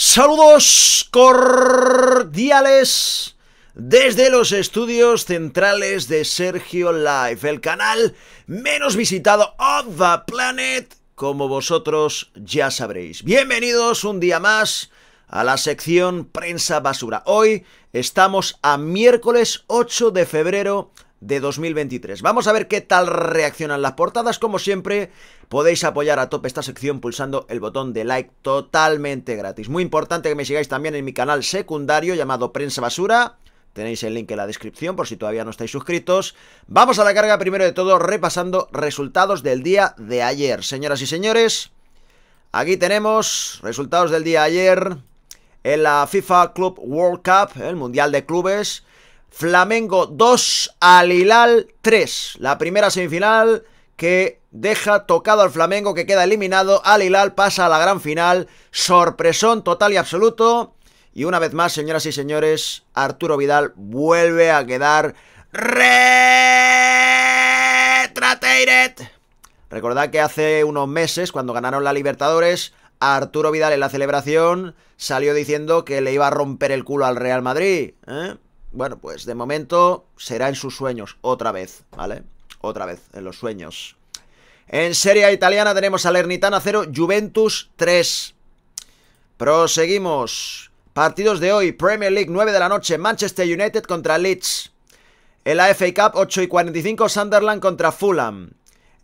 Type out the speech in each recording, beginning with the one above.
Saludos cordiales desde los estudios centrales de Sergio Life, el canal menos visitado of the planet, como vosotros ya sabréis. Bienvenidos un día más a la sección Prensa Basura. Hoy estamos a miércoles 8 de febrero de 2023. Vamos a ver qué tal reaccionan las portadas. Como siempre, podéis apoyar a tope esta sección pulsando el botón de like totalmente gratis. Muy importante que me sigáis también en mi canal secundario llamado Prensa Basura. Tenéis el link en la descripción por si todavía no estáis suscritos. Vamos a la carga primero de todo repasando resultados del día de ayer. Señoras y señores, aquí tenemos resultados del día de ayer en la FIFA Club World Cup, el Mundial de Clubes. Flamengo 2, Al Hilal 3. La primera semifinal que deja tocado al Flamengo que queda eliminado. Al pasa a la gran final. Sorpresón total y absoluto. Y una vez más, señoras y señores, Arturo Vidal vuelve a quedar retratated. Recordad que hace unos meses, cuando ganaron la Libertadores, Arturo Vidal en la celebración salió diciendo que le iba a romper el culo al Real Madrid. ¿eh? Bueno, pues de momento será en sus sueños, otra vez, ¿vale? Otra vez, en los sueños. En Serie Italiana tenemos a Lernitana 0, Juventus 3. Proseguimos. Partidos de hoy, Premier League 9 de la noche, Manchester United contra Leeds. El la Cup 8 y 45, Sunderland contra Fulham.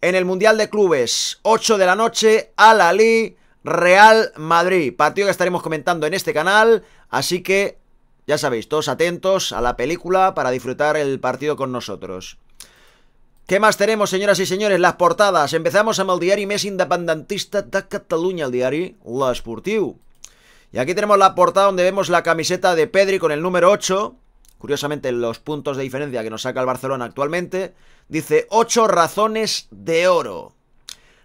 En el Mundial de Clubes, 8 de la noche, Al Ali, Real Madrid. Partido que estaremos comentando en este canal, así que ya sabéis, todos atentos a la película para disfrutar el partido con nosotros. ¿Qué más tenemos, señoras y señores? Las portadas. Empezamos a el Mes independentista de Cataluña, el La L'Esportiu. Y aquí tenemos la portada donde vemos la camiseta de Pedri con el número 8. Curiosamente, los puntos de diferencia que nos saca el Barcelona actualmente. Dice 8 razones de oro.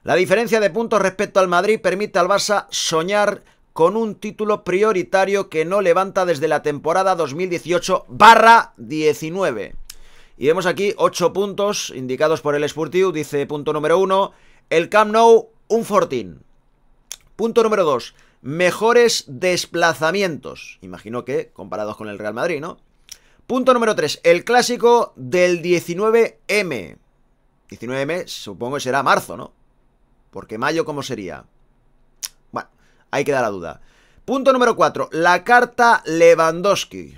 La diferencia de puntos respecto al Madrid permite al Barça soñar con un título prioritario que no levanta desde la temporada 2018 barra 19. Y vemos aquí 8 puntos indicados por el Sportiu, dice punto número 1, el Camp Nou un fortín. Punto número 2, mejores desplazamientos. Imagino que comparados con el Real Madrid, ¿no? Punto número 3, el clásico del 19M. 19M supongo que será marzo, ¿no? Porque mayo, ¿cómo sería? Ahí queda la duda. Punto número 4, la carta Lewandowski.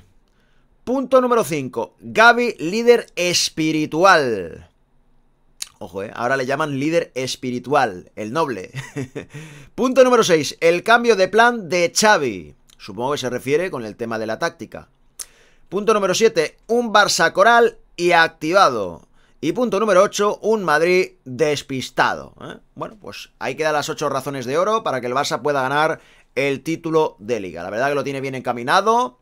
Punto número 5, Gaby, líder espiritual. Ojo, eh, ahora le llaman líder espiritual, el noble. Punto número 6, el cambio de plan de Xavi. Supongo que se refiere con el tema de la táctica. Punto número 7, un Barça coral y activado. Y punto número 8, un Madrid despistado. ¿eh? Bueno, pues ahí quedan las 8 razones de oro para que el Barça pueda ganar el título de liga. La verdad que lo tiene bien encaminado.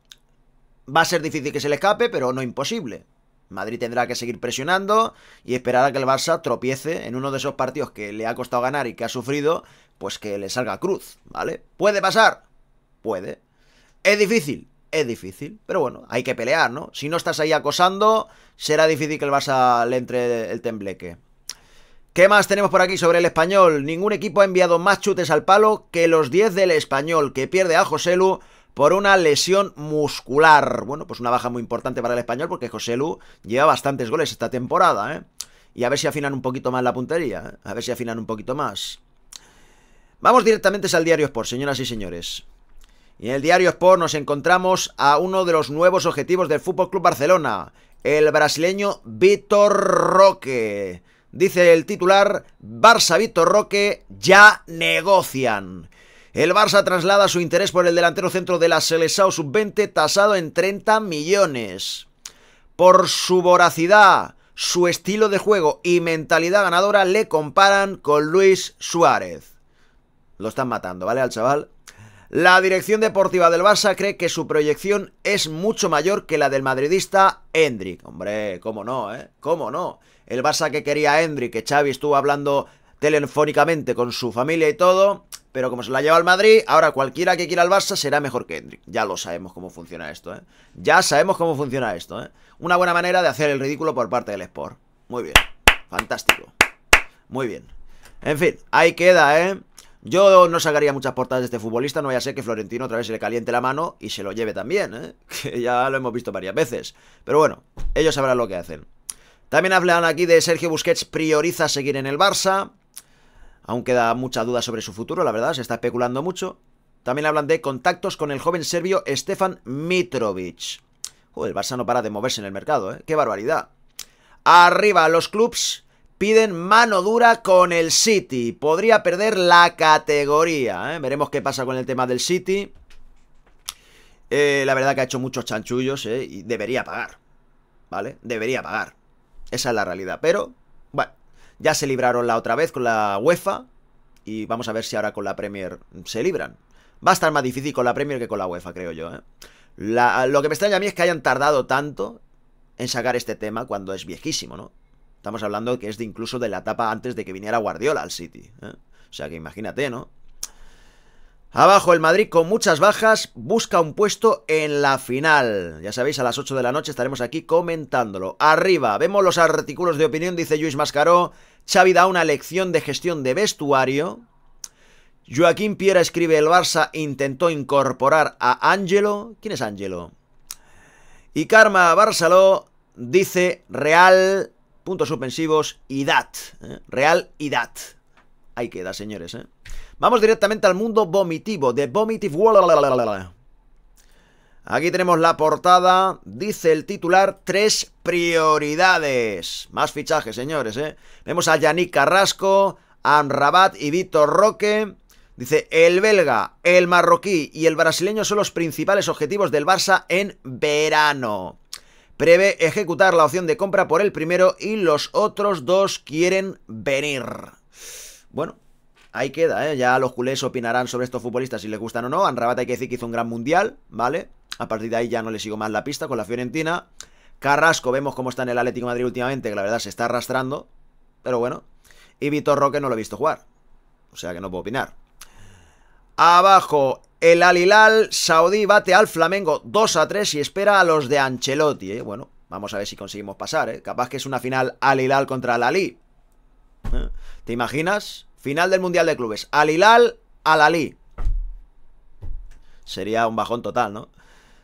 Va a ser difícil que se le escape, pero no imposible. Madrid tendrá que seguir presionando y esperar a que el Barça tropiece en uno de esos partidos que le ha costado ganar y que ha sufrido, pues que le salga cruz, ¿vale? ¿Puede pasar? Puede. ¿Es difícil? es difícil. Pero bueno, hay que pelear, ¿no? Si no estás ahí acosando, será difícil que el Barça le entre el tembleque. ¿Qué más tenemos por aquí sobre el español? Ningún equipo ha enviado más chutes al palo que los 10 del español, que pierde a Joselu por una lesión muscular. Bueno, pues una baja muy importante para el español porque Joselu lleva bastantes goles esta temporada, ¿eh? Y a ver si afinan un poquito más la puntería, ¿eh? a ver si afinan un poquito más. Vamos directamente al diario Sport, señoras y señores. Y en el diario Sport nos encontramos a uno de los nuevos objetivos del Fútbol Club Barcelona, el brasileño Vitor Roque. Dice el titular: Barça Vitor Roque ya negocian. El Barça traslada su interés por el delantero centro de la Selecao sub-20 tasado en 30 millones. Por su voracidad, su estilo de juego y mentalidad ganadora le comparan con Luis Suárez. Lo están matando, ¿vale? Al chaval. La dirección deportiva del Barça cree que su proyección es mucho mayor que la del madridista Hendrik. Hombre, cómo no, ¿eh? ¿Cómo no? El Barça que quería a Hendrik, que Xavi estuvo hablando telefónicamente con su familia y todo, pero como se la lleva al Madrid, ahora cualquiera que quiera al Barça será mejor que Hendrik. Ya lo sabemos cómo funciona esto, ¿eh? Ya sabemos cómo funciona esto, ¿eh? Una buena manera de hacer el ridículo por parte del Sport. Muy bien. Fantástico. Muy bien. En fin, ahí queda, ¿eh? Yo no sacaría muchas portadas de este futbolista, no vaya a ser que Florentino otra vez se le caliente la mano y se lo lleve también, ¿eh? que ya lo hemos visto varias veces. Pero bueno, ellos sabrán lo que hacen. También hablan aquí de Sergio Busquets prioriza seguir en el Barça. Aún queda mucha duda sobre su futuro, la verdad, se está especulando mucho. También hablan de contactos con el joven serbio Stefan Mitrovic. el Barça no para de moverse en el mercado, ¿eh? ¡Qué barbaridad! Arriba los clubs piden mano dura con el City. Podría perder la categoría. ¿eh? Veremos qué pasa con el tema del City. Eh, la verdad que ha hecho muchos chanchullos ¿eh? y debería pagar. ¿Vale? Debería pagar. Esa es la realidad. Pero, bueno, ya se libraron la otra vez con la UEFA. Y vamos a ver si ahora con la Premier se libran. Va a estar más difícil con la Premier que con la UEFA, creo yo. ¿eh? lo que me extraña a mí es que hayan tardado tanto en sacar este tema cuando es viejísimo, ¿no? Estamos hablando que es de incluso de la etapa antes de que viniera Guardiola al City. ¿eh? O sea que imagínate, ¿no? Abajo el Madrid con muchas bajas busca un puesto en la final. Ya sabéis, a las 8 de la noche estaremos aquí comentándolo. Arriba vemos los artículos de opinión, dice Luis Mascaró. Xavi da una lección de gestión de vestuario. Joaquín Piera escribe, el Barça intentó incorporar a Ángelo. ¿Quién es Ángelo? Y Karma Bársalo dice, Real puntos suspensivos y ¿eh? Real y Hay Ahí queda, señores. ¿eh? Vamos directamente al mundo vomitivo, de Vomitive World. Aquí tenemos la portada, dice el titular, tres prioridades. Más fichajes, señores. ¿eh? Vemos a Yannick Carrasco, a Amrabat y Vitor Roque. Dice, el belga, el marroquí y el brasileño son los principales objetivos del Barça en verano prevé ejecutar la opción de compra por el primero y los otros dos quieren venir. Bueno, ahí queda, ¿eh? Ya los culés opinarán sobre estos futbolistas si les gustan o no. Anrabata hay que decir que hizo un gran mundial, ¿vale? A partir de ahí ya no le sigo más la pista con la Fiorentina. Carrasco, vemos cómo está en el Atlético de Madrid últimamente, que la verdad se está arrastrando. Pero bueno. Y Vitor Roque no lo he visto jugar. O sea que no puedo opinar. Abajo, el Alilal Saudí bate al Flamengo 2 a 3 y espera a los de Ancelotti. ¿eh? Bueno, vamos a ver si conseguimos pasar. ¿eh? Capaz que es una final Alilal contra al ¿Eh? ¿Te imaginas? Final del Mundial de Clubes. Alilal a Sería un bajón total, ¿no?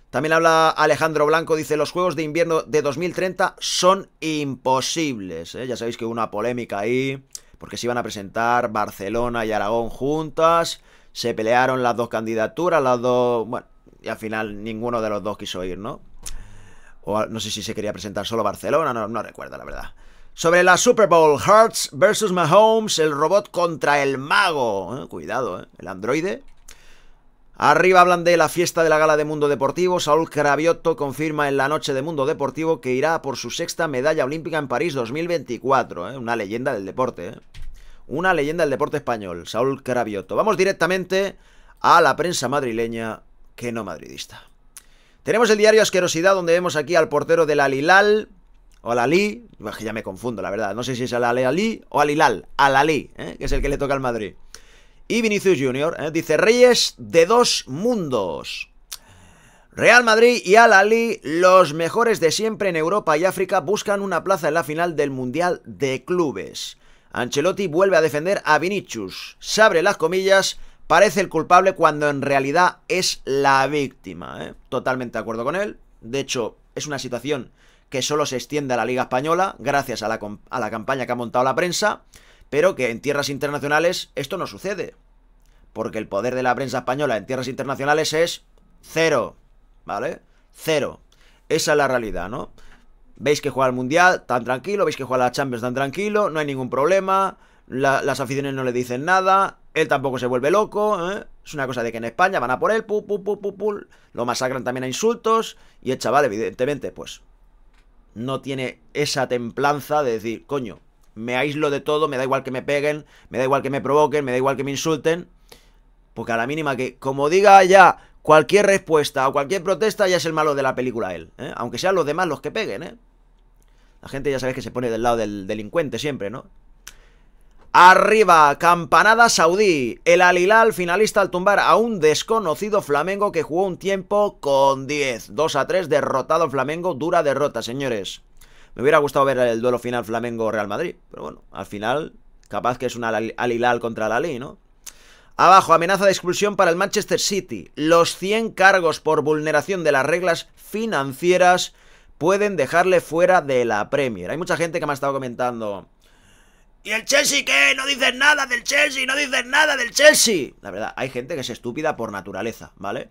También habla Alejandro Blanco, dice, los Juegos de Invierno de 2030 son imposibles. ¿eh? Ya sabéis que hubo una polémica ahí, porque se iban a presentar Barcelona y Aragón juntas, se pelearon las dos candidaturas, las dos... Bueno, y al final ninguno de los dos quiso ir, ¿no? O no sé si se quería presentar solo Barcelona, no, recuerda recuerdo, la verdad. Sobre la Super Bowl, Hearts versus Mahomes, el robot contra el mago. ¿eh? cuidado, eh, el androide. Arriba hablan de la fiesta de la gala de Mundo Deportivo. Saúl Cravioto confirma en la noche de Mundo Deportivo que irá por su sexta medalla olímpica en París 2024. Eh, una leyenda del deporte. ¿eh? una leyenda del deporte español, Saúl Carabioto. Vamos directamente a la prensa madrileña que no madridista. Tenemos el diario Asquerosidad, donde vemos aquí al portero del Alilal, o al Ali, que ya me confundo, la verdad, no sé si es al o Alilal, Alalí, ¿eh? que es el que le toca al Madrid. Y Vinicius Junior, ¿eh? dice Reyes de dos mundos. Real Madrid y Al los mejores de siempre en Europa y África, buscan una plaza en la final del Mundial de Clubes. Ancelotti vuelve a defender a Vinicius. Se abre las comillas, parece el culpable cuando en realidad es la víctima. ¿eh? Totalmente de acuerdo con él. De hecho, es una situación que solo se extiende a la Liga Española, gracias a la campaña que ha montado la prensa, pero que en tierras internacionales esto no sucede. Porque el poder de la prensa española en tierras internacionales es cero. ¿Vale? Cero. Esa es la realidad, ¿no? Veis que juega al Mundial tan tranquilo, veis que juega a la Champions tan tranquilo, no hay ningún problema, las aficiones no le dicen nada, él tampoco se vuelve loco, ¿eh? es una cosa de que en España van a por él, lo masacran también a insultos y el chaval evidentemente pues no tiene esa templanza de decir, coño, me aíslo de todo, me da igual que me peguen, me da igual que me provoquen, me da igual que me insulten, porque a la mínima que, como diga ya, cualquier respuesta o cualquier protesta ya es el malo de la película él, ¿eh? aunque sean los demás los que peguen, ¿eh? La gente ya sabes que se pone del lado del delincuente siempre, ¿no? Arriba, campanada saudí. El Alilal finalista al tumbar a un desconocido Flamengo que jugó un tiempo con 10. 2 a 3, derrotado Flamengo, dura derrota, señores. Me hubiera gustado ver el duelo final Flamengo-Real Madrid, pero bueno, al final, capaz que es un Alilal contra el ¿no? Abajo, amenaza de exclusión para el Manchester City. Los 100 cargos por vulneración de las reglas financieras pueden dejarle fuera de la Premier. Hay mucha gente que me ha estado comentando. ¿Y el Chelsea qué? No dices nada del Chelsea, no dices nada del Chelsea. La verdad, hay gente que es estúpida por naturaleza, ¿vale?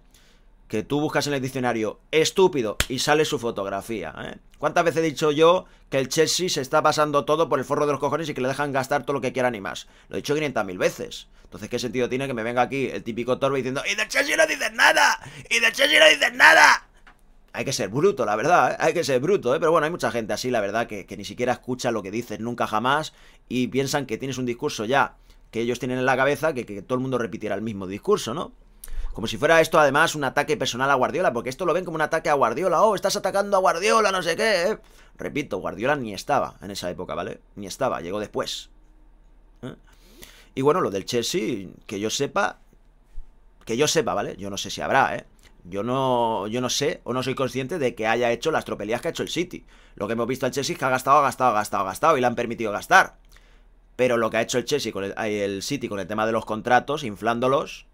que tú buscas en el diccionario estúpido y sale su fotografía. ¿eh? ¿Cuántas veces he dicho yo que el Chelsea se está pasando todo por el forro de los cojones y que le dejan gastar todo lo que quieran y más? Lo he dicho 500.000 veces. Entonces, ¿qué sentido tiene que me venga aquí el típico torbe diciendo ¡Y del Chelsea no dices nada! ¡Y del Chelsea no dices nada! Hay que ser bruto, la verdad, ¿eh? hay que ser bruto, ¿eh? pero bueno, hay mucha gente así, la verdad, que, ni siquiera escucha lo que dices nunca jamás y piensan que tienes un discurso ya que ellos tienen en la cabeza que, que todo el mundo repitiera el mismo discurso, ¿no? Como si fuera esto además un ataque personal a Guardiola, porque esto lo ven como un ataque a Guardiola. Oh, estás atacando a Guardiola, no sé qué. ¿eh? Repito, Guardiola ni estaba en esa época, ¿vale? Ni estaba, llegó después. ¿eh? Y bueno, lo del Chelsea, que yo sepa, que yo sepa, ¿vale? Yo no sé si habrá, ¿eh? Yo no, yo no sé o no soy consciente de que haya hecho las tropelías que ha hecho el City. Lo que hemos visto al Chelsea es que ha gastado, ha gastado, ha gastado, ha gastado y le han permitido gastar. Pero lo que ha hecho el Chelsea con el City con el tema de los contratos, inflándolos,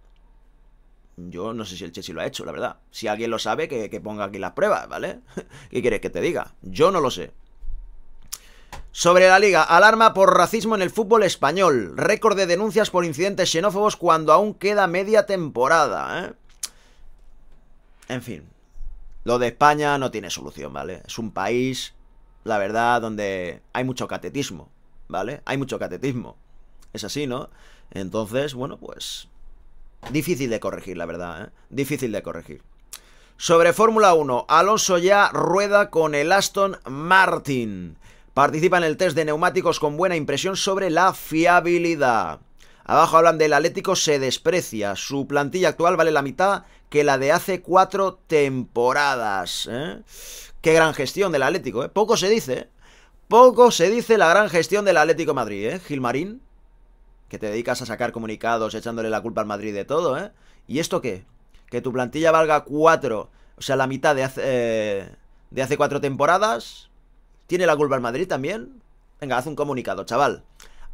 yo no sé si el Chelsea lo ha hecho, la verdad. Si alguien lo sabe, que, que ponga aquí las pruebas, ¿vale? ¿Qué quieres que te diga? Yo no lo sé. Sobre la liga, alarma por racismo en el fútbol español. Récord de denuncias por incidentes xenófobos cuando aún queda media temporada, ¿eh? En fin, lo de España no tiene solución, ¿vale? Es un país, la verdad, donde hay mucho catetismo, ¿vale? Hay mucho catetismo. Es así, ¿no? Entonces, bueno, pues Difícil de corregir, la verdad, ¿eh? Difícil de corregir. Sobre Fórmula 1, Alonso ya rueda con el Aston Martin. Participa en el test de neumáticos con buena impresión sobre la fiabilidad. Abajo hablan del Atlético se desprecia. Su plantilla actual vale la mitad que la de hace cuatro temporadas. ¿eh? Qué gran gestión del Atlético, ¿eh? Poco se dice, ¿eh? Poco se dice la gran gestión del Atlético Madrid, ¿eh? Gilmarín que te dedicas a sacar comunicados echándole la culpa al Madrid de todo, ¿eh? ¿Y esto qué? Que tu plantilla valga cuatro... o sea, la mitad de hace, eh, de hace cuatro temporadas. ¿Tiene la culpa al Madrid también? Venga, haz un comunicado, chaval.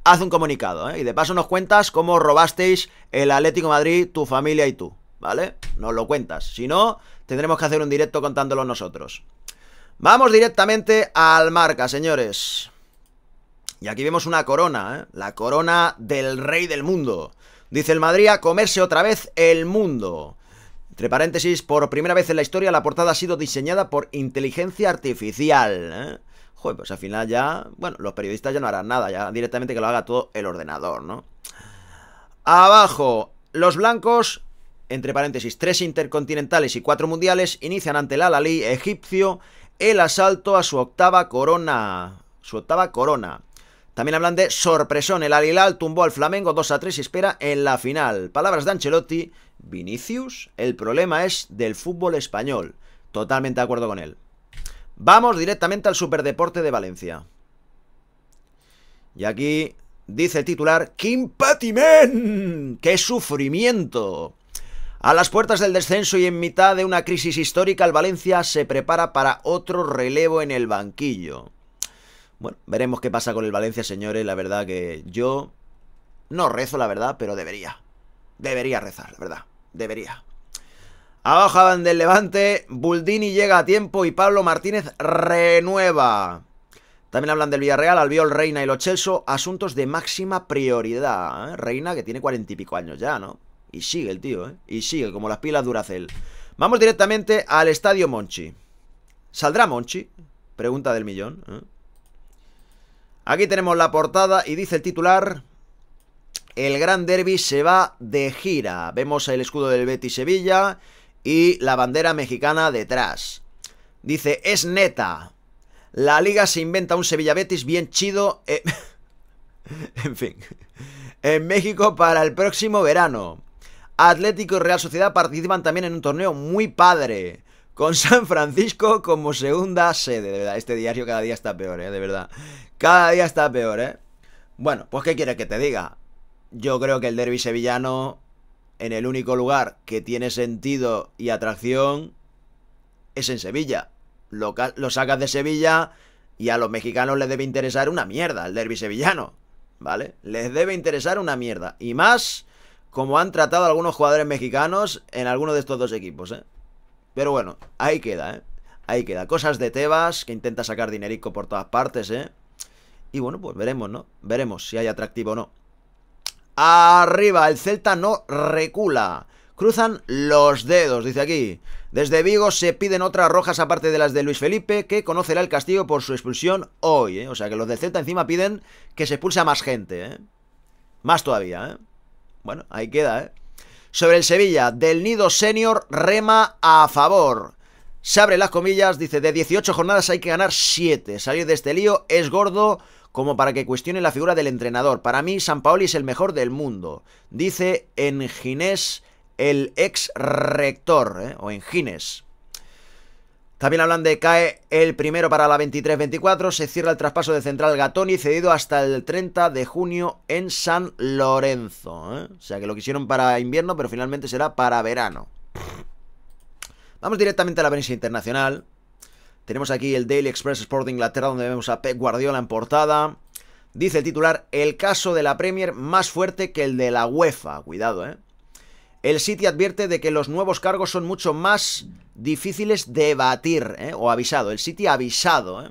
Haz un comunicado, ¿eh? Y de paso nos cuentas cómo robasteis el Atlético Madrid, tu familia y tú, ¿vale? Nos lo cuentas. Si no, tendremos que hacer un directo contándolo nosotros. Vamos directamente al marca, señores. Y aquí vemos una corona, ¿eh? La corona del rey del mundo. Dice el Madrid a comerse otra vez el mundo. Entre paréntesis, por primera vez en la historia la portada ha sido diseñada por inteligencia artificial. ¿eh? Joder, pues al final ya, bueno, los periodistas ya no harán nada, ya directamente que lo haga todo el ordenador, ¿no? Abajo, los blancos, entre paréntesis, tres intercontinentales y cuatro mundiales, inician ante el Alalí egipcio el asalto a su octava corona. Su octava corona. También hablan de sorpresón. El Alilal tumbó al Flamengo 2 a 3 y espera en la final. Palabras de Ancelotti. Vinicius, el problema es del fútbol español. Totalmente de acuerdo con él. Vamos directamente al Superdeporte de Valencia. Y aquí dice el titular: ¡Qué ¡Qué sufrimiento! A las puertas del descenso y en mitad de una crisis histórica, el Valencia se prepara para otro relevo en el banquillo. Bueno, veremos qué pasa con el Valencia, señores. La verdad que yo no rezo, la verdad, pero debería. Debería rezar, la verdad. Debería. Abajo van del Levante, Buldini llega a tiempo y Pablo Martínez renueva. También hablan del Villarreal, Albiol, Reina y Lo Celso, asuntos de máxima prioridad. ¿eh? Reina que tiene cuarenta y pico años ya, ¿no? Y sigue el tío, ¿eh? Y sigue, como las pilas Duracel. Vamos directamente al Estadio Monchi. ¿Saldrá Monchi? Pregunta del millón. ¿eh? Aquí tenemos la portada y dice el titular... El Gran Derby se va de gira. Vemos el escudo del Betis Sevilla y la bandera mexicana detrás. Dice, es neta. La liga se inventa un Sevilla Betis bien chido. Eh, en fin. En México para el próximo verano. Atlético y Real Sociedad participan también en un torneo muy padre con San Francisco como segunda sede. De verdad, este diario cada día está peor, ¿eh? De verdad. Cada día está peor, ¿eh? Bueno, pues ¿qué quieres que te diga? Yo creo que el derby sevillano, en el único lugar que tiene sentido y atracción, es en Sevilla. Lo, sacas de Sevilla y a los mexicanos les debe interesar una mierda el derby sevillano. ¿Vale? Les debe interesar una mierda. Y más como han tratado algunos jugadores mexicanos en alguno de estos dos equipos, ¿eh? Pero bueno, ahí queda, ¿eh? Ahí queda. Cosas de Tebas, que intenta sacar dinerico por todas partes, ¿eh? Y bueno, pues veremos, ¿no? Veremos si hay atractivo o no. Arriba, el Celta no recula. Cruzan los dedos, dice aquí. Desde Vigo se piden otras rojas aparte de las de Luis Felipe, que conocerá el castigo por su expulsión hoy. ¿eh? O sea que los del Celta encima piden que se expulse a más gente. ¿eh? Más todavía. ¿eh? Bueno, ahí queda. ¿eh? sobre el Sevilla. Del Nido Senior rema a favor. Se abre las comillas, dice, de 18 jornadas hay que ganar 7. Salir de este lío es gordo como para que cuestione la figura del entrenador. Para mí, San Paoli es el mejor del mundo. Dice en Ginés el ex rector, eh, o en Ginés. También hablan de cae el primero para la 23-24. Se cierra el traspaso de Central Gatoni, cedido hasta el 30 de junio en San Lorenzo. ¿eh? O sea que lo quisieron para invierno, pero finalmente será para verano. Vamos directamente a la prensa internacional. Tenemos aquí el Daily Express Sport de Inglaterra, donde vemos a Pep Guardiola en portada. Dice el titular: El caso de la Premier más fuerte que el de la UEFA. Cuidado, ¿eh? El City advierte de que los nuevos cargos son mucho más difíciles de batir, ¿eh? o avisado. El City avisado. ¿eh?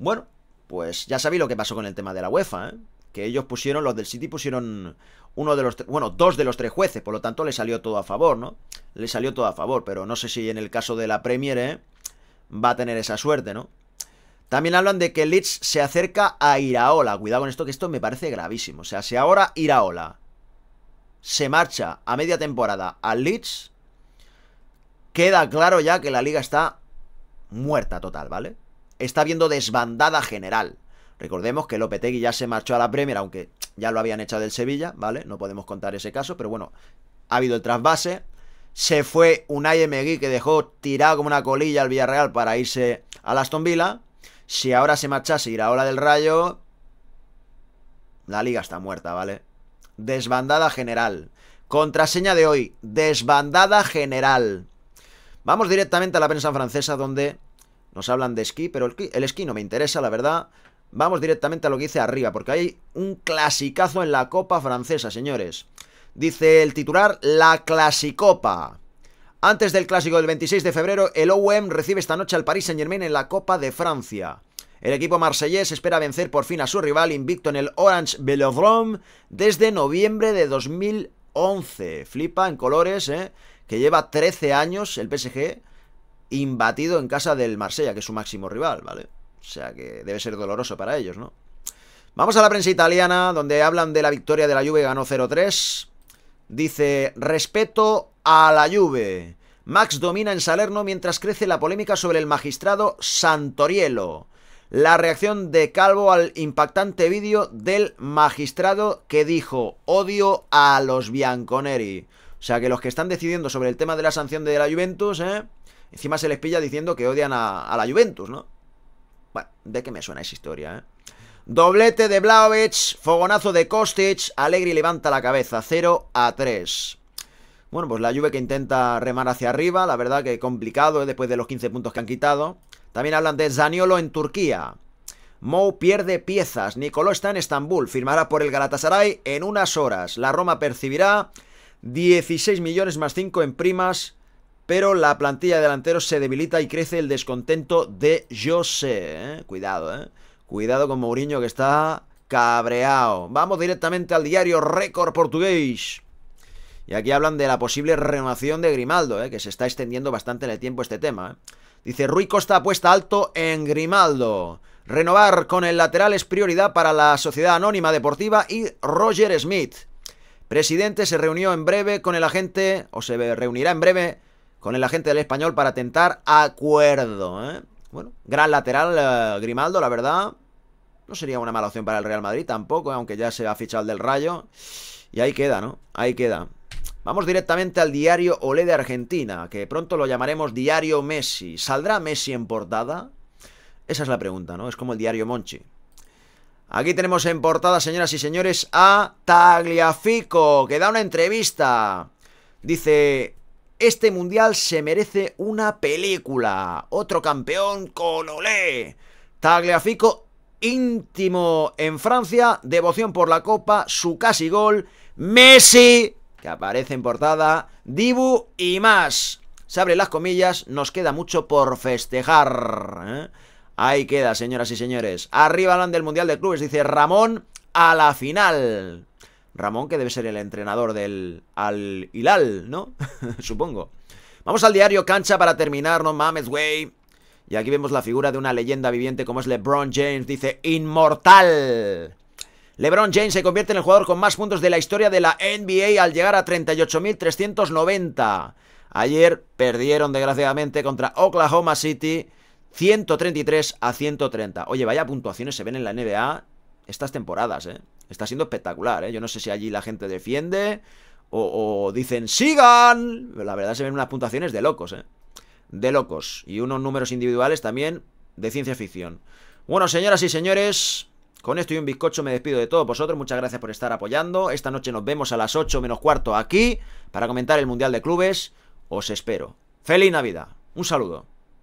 Bueno, pues ya sabéis lo que pasó con el tema de la UEFA, ¿eh? que ellos pusieron, los del City pusieron uno de los, bueno, dos de los tres jueces, por lo tanto le salió todo a favor, ¿no? Le salió todo a favor, pero no sé si en el caso de la Premier ¿eh? va a tener esa suerte, ¿no? También hablan de que Leeds se acerca a Iraola. Cuidado con esto, que esto me parece gravísimo. O sea, si ahora Iraola se marcha a media temporada al Leeds, queda claro ya que la liga está muerta total, ¿vale? Está viendo desbandada general. Recordemos que Lopetegui ya se marchó a la Premier, aunque ya lo habían echado del Sevilla, ¿vale? No podemos contar ese caso, pero bueno, ha habido el trasvase. Se fue un Emery que dejó tirado como una colilla al Villarreal para irse a Aston Villa. Si ahora se marchase ir a Ola del Rayo, la liga está muerta, ¿vale? desbandada general. Contraseña de hoy, desbandada general. Vamos directamente a la prensa francesa donde nos hablan de esquí, pero el, esquí no me interesa, la verdad. Vamos directamente a lo que dice arriba, porque hay un clasicazo en la Copa Francesa, señores. Dice el titular, la clasicopa. Antes del clásico del 26 de febrero, el OM recibe esta noche al Paris Saint-Germain en la Copa de Francia. El equipo marsellés espera vencer por fin a su rival invicto en el Orange Velodrome desde noviembre de 2011. Flipa en colores, ¿eh? que lleva 13 años el PSG imbatido en casa del Marsella, que es su máximo rival, ¿vale? O sea que debe ser doloroso para ellos, ¿no? Vamos a la prensa italiana, donde hablan de la victoria de la Juve, ganó 0-3. Dice, respeto a la Juve. Max domina en Salerno mientras crece la polémica sobre el magistrado Santorielo la reacción de Calvo al impactante vídeo del magistrado que dijo odio a los Bianconeri. O sea que los que están decidiendo sobre el tema de la sanción de la Juventus, ¿eh? encima se les pilla diciendo que odian a, la Juventus, ¿no? Bueno, ¿de qué me suena esa historia, eh? Doblete de Blaovic, fogonazo de Kostic, Alegri levanta la cabeza, 0 a 3. Bueno, pues la Juve que intenta remar hacia arriba, la verdad que complicado ¿eh? después de los 15 puntos que han quitado. También hablan de Zaniolo en Turquía. Mou pierde piezas. Nicoló está en Estambul. Firmará por el Galatasaray en unas horas. La Roma percibirá 16 millones más 5 en primas. Pero la plantilla de delanteros se debilita y crece el descontento de José. ¿eh? Cuidado, ¿eh? Cuidado con Mourinho que está cabreado. Vamos directamente al diario Récord Portugués. Y aquí hablan de la posible renovación de Grimaldo, ¿eh? que se está extendiendo bastante en el tiempo este tema. ¿eh? Dice, Rui Costa apuesta alto en Grimaldo. Renovar con el lateral es prioridad para la Sociedad Anónima Deportiva y Roger Smith. Presidente se reunió en breve con el agente, o se reunirá en breve con el agente del español para tentar acuerdo. ¿eh? Bueno, gran lateral eh, Grimaldo, la verdad. No sería una mala opción para el Real Madrid tampoco, aunque ya se ha fichado el del Rayo. Y ahí queda, ¿no? Ahí queda. Vamos directamente al diario Olé de Argentina, que pronto lo llamaremos Diario Messi. ¿Saldrá Messi en portada? Esa es la pregunta, ¿no? Es como el diario Monchi. Aquí tenemos en portada, señoras y señores, a Tagliafico, que da una entrevista. Dice, este mundial se merece una película. Otro campeón con Olé. Tagliafico íntimo en Francia, devoción por la Copa, su casi gol. Messi que aparece en portada, Dibu y más. Se abren las comillas, nos queda mucho por festejar. ¿eh? Ahí queda, señoras y señores. Arriba hablan del Mundial de Clubes, dice Ramón a la final. Ramón, que debe ser el entrenador del Al Hilal, ¿no? Supongo. Vamos al diario Cancha para terminar, no mames, güey. Y aquí vemos la figura de una leyenda viviente como es LeBron James, dice Inmortal. LeBron James se convierte en el jugador con más puntos de la historia de la NBA al llegar a 38.390. Ayer perdieron desgraciadamente contra Oklahoma City 133 a 130. Oye, vaya puntuaciones se ven en la NBA estas temporadas, ¿eh? Está siendo espectacular, ¿eh? Yo no sé si allí la gente defiende o, dicen ¡Sigan! la verdad se ven unas puntuaciones de locos, ¿eh? De locos. Y unos números individuales también de ciencia ficción. Bueno, señoras y señores, con esto y un bizcocho me despido de todos vosotros. Muchas gracias por estar apoyando. Esta noche nos vemos a las 8 menos cuarto aquí para comentar el Mundial de Clubes. Os espero. ¡Feliz Navidad! Un saludo.